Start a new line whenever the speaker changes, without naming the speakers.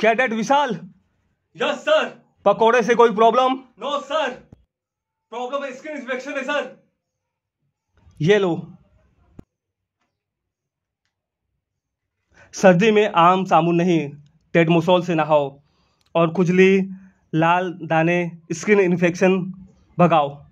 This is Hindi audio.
क्या डेट विशाल यस सर पकोड़े से कोई problem
no sir problem skin inspection है सर
ये लो सर्दी में आम साबुन नहीं टेडमोसोल से नहाओ और खुजली लाल दाने स्किन इन्फेक्शन भगाओ